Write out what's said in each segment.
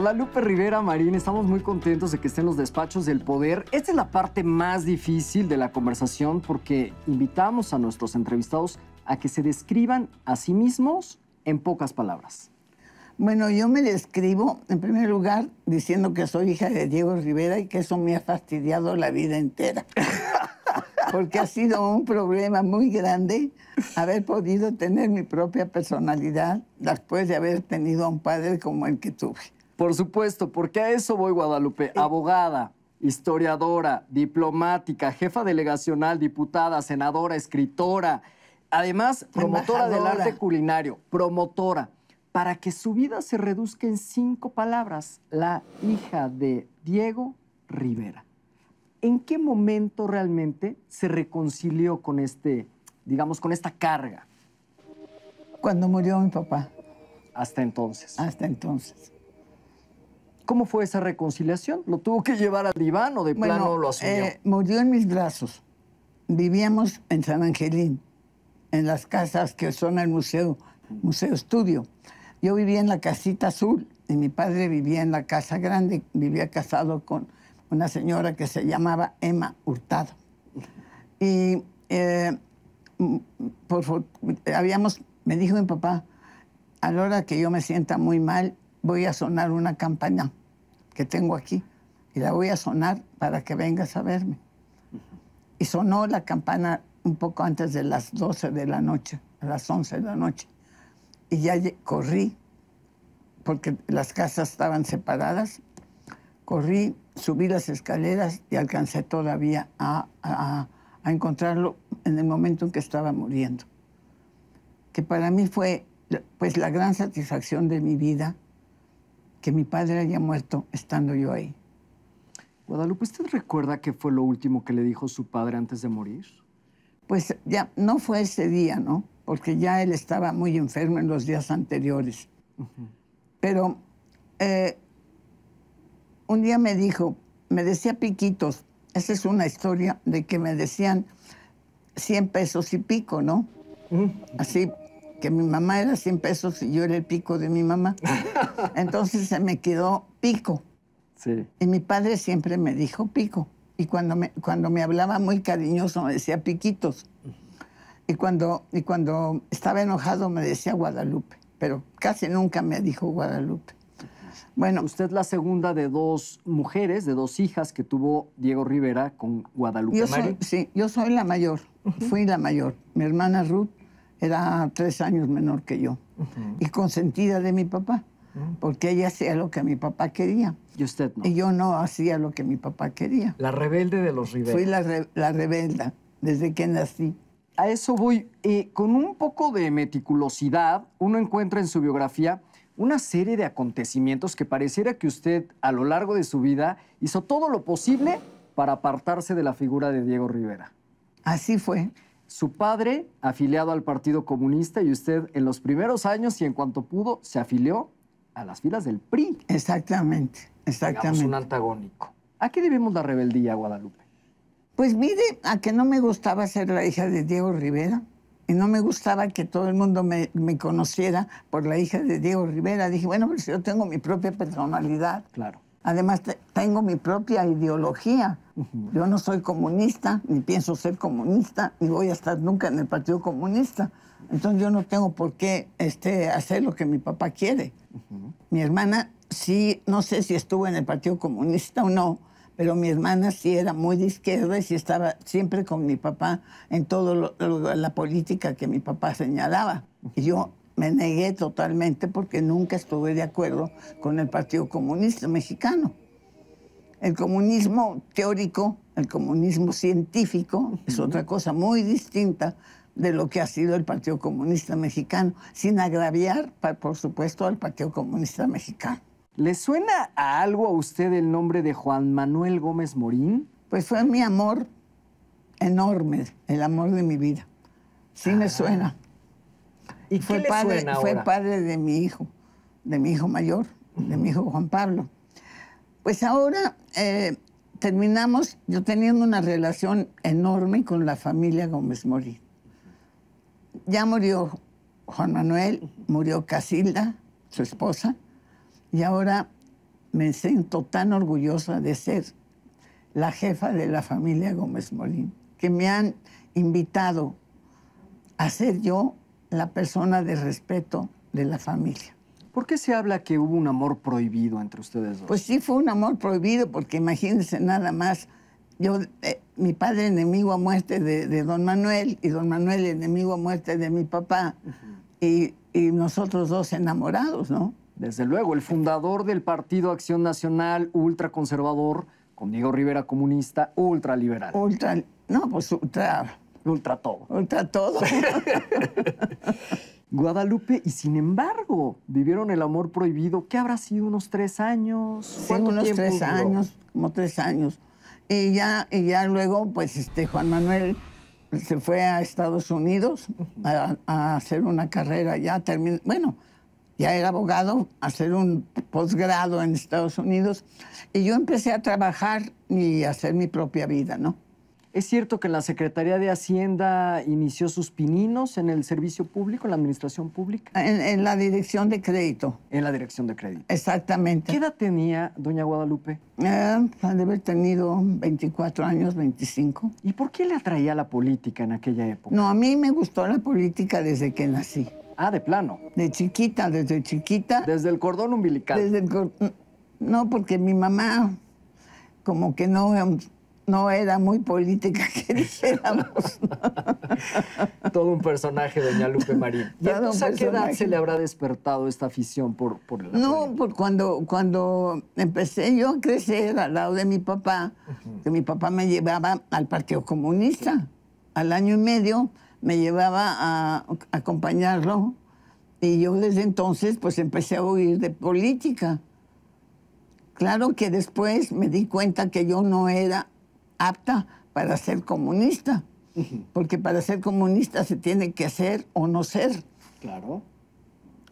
Lupe Rivera Marín, estamos muy contentos de que estén los despachos del poder. Esta es la parte más difícil de la conversación porque invitamos a nuestros entrevistados a que se describan a sí mismos en pocas palabras. Bueno, yo me describo, en primer lugar, diciendo que soy hija de Diego Rivera y que eso me ha fastidiado la vida entera. Porque ha sido un problema muy grande haber podido tener mi propia personalidad después de haber tenido a un padre como el que tuve. Por supuesto, porque a eso voy, Guadalupe. Abogada, historiadora, diplomática, jefa delegacional, diputada, senadora, escritora, además promotora del arte culinario, promotora, para que su vida se reduzca en cinco palabras, la hija de Diego Rivera. ¿En qué momento realmente se reconcilió con este, digamos, con esta carga? Cuando murió mi papá. Hasta entonces. Hasta entonces. ¿Cómo fue esa reconciliación? ¿Lo tuvo que llevar al diván o de plano lo asumió? Eh, murió en mis brazos. Vivíamos en San Angelín, en las casas que son el museo, museo estudio. Yo vivía en la casita azul y mi padre vivía en la casa grande. Vivía casado con una señora que se llamaba Emma Hurtado. Y eh, por, habíamos, me dijo mi papá, a la hora que yo me sienta muy mal, voy a sonar una campaña que tengo aquí y la voy a sonar para que vengas a verme. Y sonó la campana un poco antes de las 12 de la noche, a las 11 de la noche. Y ya corrí, porque las casas estaban separadas, corrí, subí las escaleras y alcancé todavía a, a, a encontrarlo en el momento en que estaba muriendo. Que para mí fue pues la gran satisfacción de mi vida que mi padre haya muerto estando yo ahí. Guadalupe, ¿usted recuerda qué fue lo último que le dijo su padre antes de morir? Pues ya no fue ese día, ¿no? Porque ya él estaba muy enfermo en los días anteriores. Pero eh, un día me dijo, me decía piquitos, esa es una historia de que me decían 100 pesos y pico, ¿no? Así que mi mamá era 100 pesos y yo era el pico de mi mamá. Entonces se me quedó pico. Y mi padre siempre me dijo pico. Y cuando me, cuando me hablaba muy cariñoso me decía piquitos. Y cuando, y cuando estaba enojado me decía Guadalupe. Pero casi nunca me dijo Guadalupe. Bueno. Usted es la segunda de dos mujeres, de dos hijas que tuvo Diego Rivera con Guadalupe yo Sí, yo soy la mayor. Fui la mayor. Mi hermana Ruth era tres años menor que yo y consentida de mi papá, porque ella hacía lo que mi papá quería. Y usted no. Y yo no hacía lo que mi papá quería. La rebelde de los Rivera. Fui la, rebelde desde que nací. A eso voy. Eh, con un poco de meticulosidad, uno encuentra en su biografía una serie de acontecimientos que pareciera que usted a lo largo de su vida hizo todo lo posible para apartarse de la figura de Diego Rivera. Así fue su padre afiliado al Partido Comunista y usted en los primeros años y en cuanto pudo se afilió a las filas del PRI. Exactamente, exactamente. Digamos un antagónico. ¿A qué debemos la rebeldía, Guadalupe? Pues mire, a que no me gustaba ser la hija de Diego Rivera y no me gustaba que todo el mundo me, me conociera por la hija de Diego Rivera. Dije, bueno, pues yo tengo mi propia personalidad. Claro. Además, tengo mi propia ideología. Yo no soy comunista, ni pienso ser comunista, ni voy a estar nunca en el Partido Comunista. Entonces yo no tengo por qué este, hacer lo que mi papá quiere. Mi hermana sí, no sé si estuvo en el Partido Comunista o no, pero mi hermana sí era muy de izquierda y sí estaba siempre con mi papá en toda la política que mi papá señalaba. Y yo me negué totalmente porque nunca estuve de acuerdo con el Partido Comunista Mexicano. El comunismo teórico, el comunismo científico, es otra cosa muy distinta de lo que ha sido el Partido Comunista Mexicano, sin agraviar, por supuesto, al Partido Comunista Mexicano. ¿Le suena a algo a usted el nombre de Juan Manuel Gómez Morín? Pues fue mi amor enorme, el amor de mi vida. Sí me ah. suena. ¿Y fue, padre, fue padre de mi hijo, de mi hijo mayor, de mi hijo Juan Pablo. Pues ahora eh, terminamos yo teniendo una relación enorme con la familia Gómez Morín. Ya murió Juan Manuel, murió Casilda, su esposa, y ahora me siento tan orgullosa de ser la jefa de la familia Gómez Morín, que me han invitado a ser yo la persona de respeto de la familia. ¿Por qué se habla que hubo un amor prohibido entre ustedes dos? Pues sí, fue un amor prohibido, porque imagínense nada más, yo, eh, mi padre enemigo a muerte de, don Manuel y don Manuel enemigo a muerte de mi papá, y, nosotros dos enamorados, ¿no? Desde luego, el fundador del Partido Acción Nacional, ultraconservador, con Diego Rivera comunista, ultraliberal. Ultra, no, pues ultra Ultra todo. Ultra todo. Guadalupe y sin embargo vivieron el amor prohibido. ¿Qué habrá sido? ¿Unos tres años? Sí, unos tres años, como tres años. Y ya, y ya luego, pues este, Juan Manuel se fue a Estados Unidos a, hacer una carrera ya terminó. Bueno, ya era abogado, a hacer un posgrado en Estados Unidos. Y yo empecé a trabajar y a hacer mi propia vida, ¿no? ¿Es cierto que la Secretaría de Hacienda inició sus pininos en el servicio público, en la administración pública? En, la dirección de crédito. En la dirección de crédito. Exactamente. ¿Qué edad tenía doña Guadalupe? Eh, de haber tenido 24 años, 25. ¿Y por qué le atraía la política en aquella época? No, a mí me gustó la política desde que nací. Ah, de plano. De chiquita, desde chiquita. Desde el cordón umbilical. Desde el No, porque mi mamá como que no em, no era muy política que dijéramos. Todo un personaje, doña Lupe Marín. ¿Y a qué edad se le habrá despertado esta afición por, por la No, cuando, cuando empecé yo a crecer al lado de mi papá, que mi papá me llevaba al Partido Comunista. Al año y medio me llevaba a, acompañarlo y yo desde entonces pues empecé a oír de política. Claro que después me di cuenta que yo no era apta para ser comunista, porque para ser comunista se tiene que ser o no ser. Claro.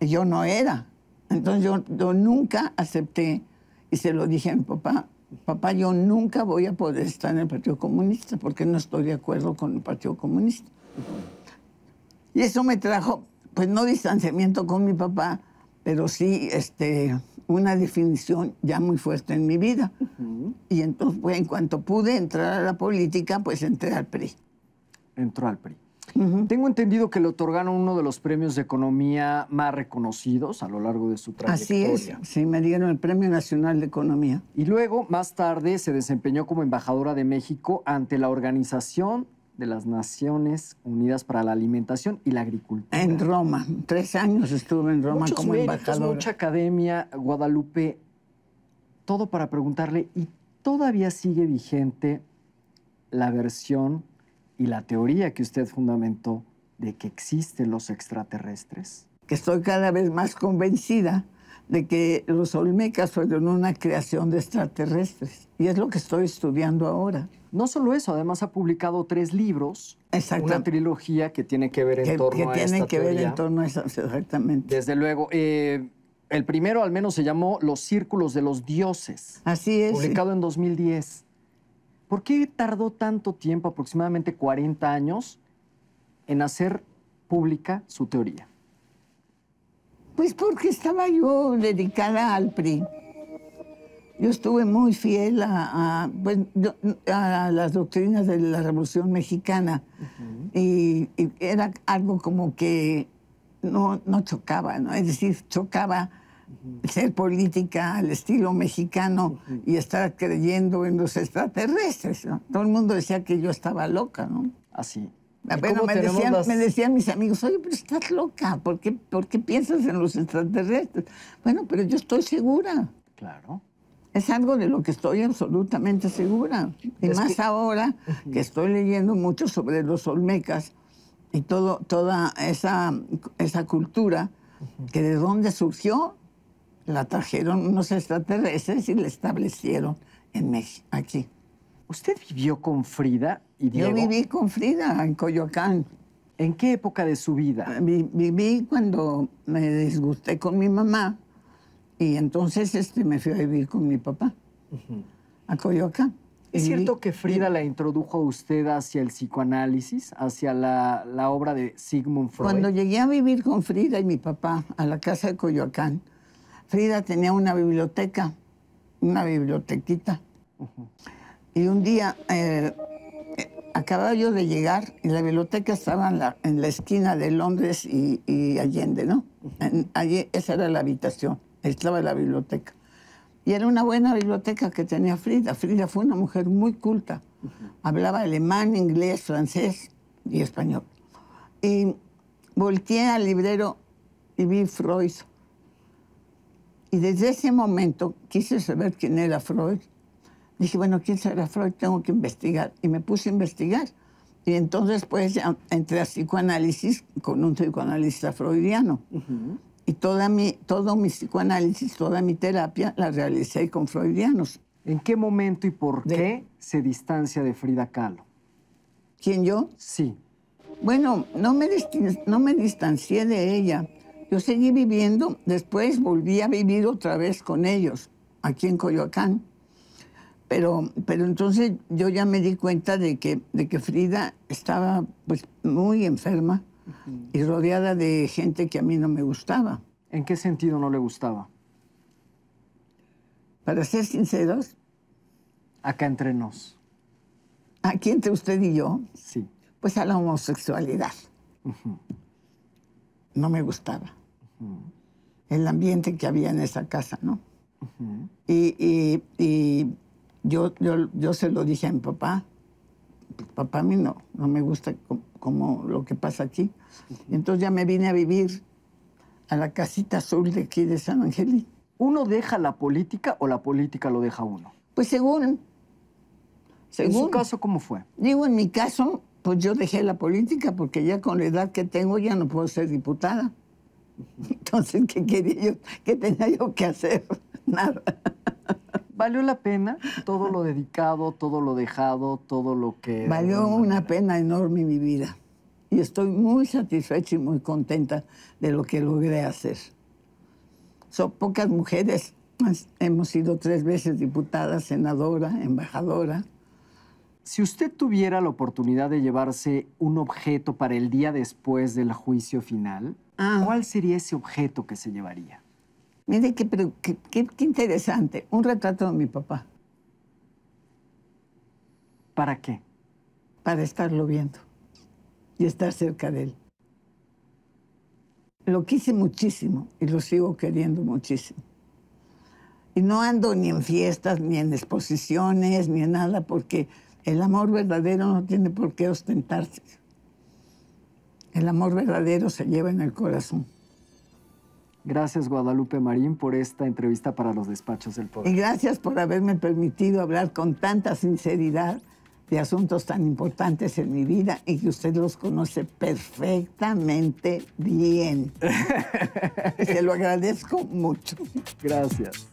Yo no era. Entonces yo, nunca acepté, y se lo dije a mi papá, papá, yo nunca voy a poder estar en el Partido Comunista porque no estoy de acuerdo con el Partido Comunista. Y eso me trajo, pues no distanciamiento con mi papá, pero sí este, una definición ya muy fuerte en mi vida. Y entonces, pues, en cuanto pude entrar a la política, pues entré al PRI. Entró al PRI. Tengo entendido que le otorgaron uno de los premios de economía más reconocidos a lo largo de su trayectoria. Así es, sí, me dieron el Premio Nacional de Economía. Y luego, más tarde, se desempeñó como embajadora de México ante la Organización de las Naciones Unidas para la Alimentación y la Agricultura. En Roma, tres años estuve en Roma como embajador. Mucha academia, Guadalupe, todo para preguntarle, ¿y todavía sigue vigente la versión y la teoría que usted fundamentó de que existen los extraterrestres? Que estoy cada vez más convencida de que los olmecas fueron una creación de extraterrestres. Y es lo que estoy estudiando ahora. No solo eso, además ha publicado tres libros, Exacto. una trilogía que tiene que ver en torno a tiene que ver en torno a eso, exactamente. Desde luego. Eh, el primero al menos se llamó Los Círculos de los Dioses. Así es. Publicado en 2010. ¿Por qué tardó tanto tiempo, aproximadamente 40 años, en hacer pública su teoría? Pues porque estaba yo dedicada al PRI. Yo estuve muy fiel a, pues, las doctrinas de la Revolución Mexicana y, era algo como que no, chocaba, ¿no? es decir, chocaba ser política al estilo mexicano y estar creyendo en los extraterrestres. Todo el mundo decía que yo estaba loca, ¿no? Así. Bueno, me decían, mis amigos, oye, pero estás loca, ¿Por qué, piensas en los extraterrestres? Bueno, pero yo estoy segura. Claro. Es algo de lo que estoy absolutamente segura. Y más ahora que estoy leyendo mucho sobre los olmecas y todo, toda esa, esa cultura, que de dónde surgió, la trajeron unos extraterrestres y la establecieron en México, aquí. ¿Usted vivió con Frida y Diego? Yo viví con Frida en Coyoacán. ¿En qué época de su vida? Ah, viví cuando me disgusté con mi mamá y entonces este, me fui a vivir con mi papá a Coyoacán. ¿Es cierto que Frida la introdujo a usted hacia el psicoanálisis, hacia la, obra de Sigmund Freud? Cuando llegué a vivir con Frida y mi papá a la casa de Coyoacán, Frida tenía una biblioteca, una bibliotequita. Y un día eh, acababa yo de llegar y la biblioteca estaba en la, esquina de Londres y, Allende, ¿no? allí, esa era la habitación, estaba la biblioteca. Y era una buena biblioteca que tenía Frida. Frida fue una mujer muy culta. Hablaba alemán, inglés, francés y español. Y volteé al librero y vi Freud. Y desde ese momento quise saber quién era Freud Dije, bueno, ¿quién será Freud? Tengo que investigar. Y me puse a investigar. Y entonces, pues, entré a psicoanálisis con un psicoanalista freudiano. Y toda mi, todo mi psicoanálisis, toda mi terapia la realicé con freudianos. ¿En qué momento y por qué se distancia de Frida Kahlo? ¿Quién yo? Sí. Bueno, no me, no me distancié de ella. Yo seguí viviendo, después volví a vivir otra vez con ellos, aquí en Coyoacán. Pero, entonces yo ya me di cuenta de que, de que Frida estaba pues, muy enferma y rodeada de gente que a mí no me gustaba. ¿En qué sentido no le gustaba? Para ser sinceros. Acá entre nos. Aquí entre usted y yo. Sí. Pues a la homosexualidad. No me gustaba. El ambiente que había en esa casa, ¿no? y yo, yo, yo se lo dije a mi papá, papá a mí no, no me gusta como, lo que pasa aquí. Entonces ya me vine a vivir a la casita azul de aquí de San Angelín. ¿Uno deja la política o la política lo deja uno? Pues según. según. ¿En su caso cómo fue? Digo, en mi caso, pues yo dejé la política porque ya con la edad que tengo ya no puedo ser diputada. Entonces, ¿qué quería yo? ¿Qué tenía yo que hacer? Nada valió la pena todo lo dedicado, todo lo dejado, todo lo que... Valió una pena enorme mi vida. Y estoy muy satisfecha y muy contenta de lo que logré hacer. Son pocas mujeres. Hemos sido tres veces diputada, senadora, embajadora. Si usted tuviera la oportunidad de llevarse un objeto para el día después del juicio final, ah. ¿cuál sería ese objeto que se llevaría? Mire qué, qué interesante, un retrato de mi papá. ¿Para qué? Para estarlo viendo y estar cerca de él. Lo quise muchísimo y lo sigo queriendo muchísimo. Y no ando ni en fiestas, ni en exposiciones, ni en nada, porque el amor verdadero no tiene por qué ostentarse. El amor verdadero se lleva en el corazón. Gracias, Guadalupe Marín, por esta entrevista para los despachos del Poder. Y gracias por haberme permitido hablar con tanta sinceridad de asuntos tan importantes en mi vida y que usted los conoce perfectamente bien. Se lo agradezco mucho. Gracias.